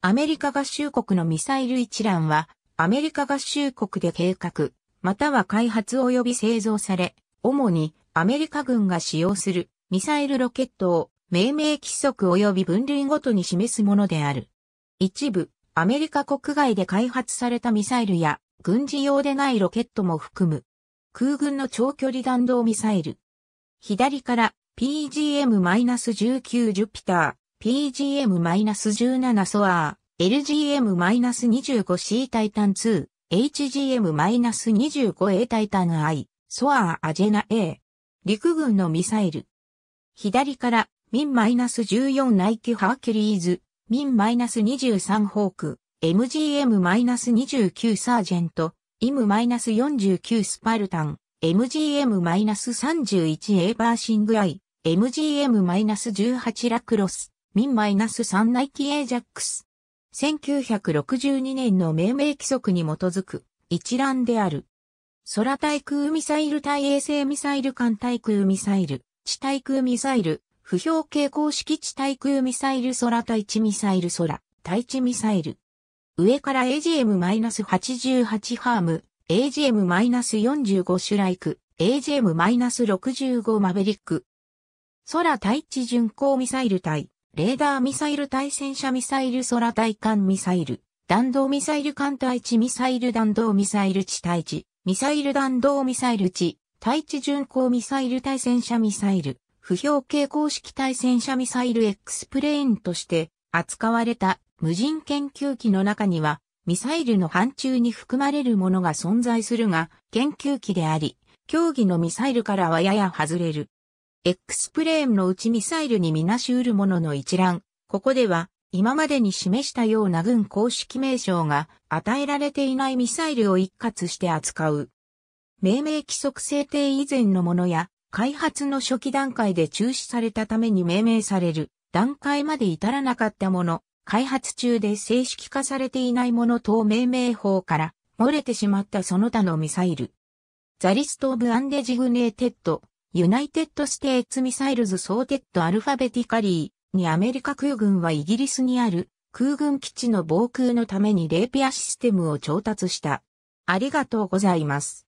アメリカ合衆国のミサイル一覧は、アメリカ合衆国で計画、または開発及び製造され、主にアメリカ軍が使用するミサイルロケットを命名規則及び分類ごとに示すものである。一部、アメリカ国外で開発されたミサイルや軍事用でないロケットも含む。空軍の長距離弾道ミサイル。左から PGM-19 ジュピター PGM-17 ソアー、LGM-25 C タイタン2、HGM-25A タイタン I、ソアーアジェナ A。陸軍のミサイル。左から、ミン -14 ナイキハーキュリーズ、ミン -23 ホーク、MGM-29 サージェント、IM-49 スパルタン、MGM-31 エーバーシングアイ、MGM-18 ラクロス。ミン -3 ナイキージャックス。1962年の命名規則に基づく一覧である。空対空ミサイル対衛星ミサイル艦対空ミサイル、地対空ミサイル、不標形公式地対空ミサイル空対地ミサイル空、対地ミサイル。上から AGM-88 ハーム、AGM-45 シュライク、AGM-65 マベリック。空対地巡航ミサイル対レーダーミサイル対戦車ミサイル空対艦ミサイル、弾道ミサイル艦対地ミサイル弾道ミサイル地対地、ミサイル弾道ミサイル地、対地巡航ミサイル対戦車ミサイル、不標形公式対戦車ミサイル X プレーンとして扱われた無人研究機の中には、ミサイルの範疇に含まれるものが存在するが、研究機であり、競技のミサイルからはやや外れる。X プレーンのうちミサイルにみなし得るものの一覧。ここでは、今までに示したような軍公式名称が与えられていないミサイルを一括して扱う。命名規則制定以前のものや、開発の初期段階で中止されたために命名される段階まで至らなかったもの、開発中で正式化されていないもの等命名法から漏れてしまったその他のミサイル。ザリスト・オブ・アンデジグネーテッド、ユナイテッド・ステーツ・ミサイルズ・ソーテッド・アルファベティカリーにアメリカ空軍はイギリスにある空軍基地の防空のためにレーピアシステムを調達した。ありがとうございます。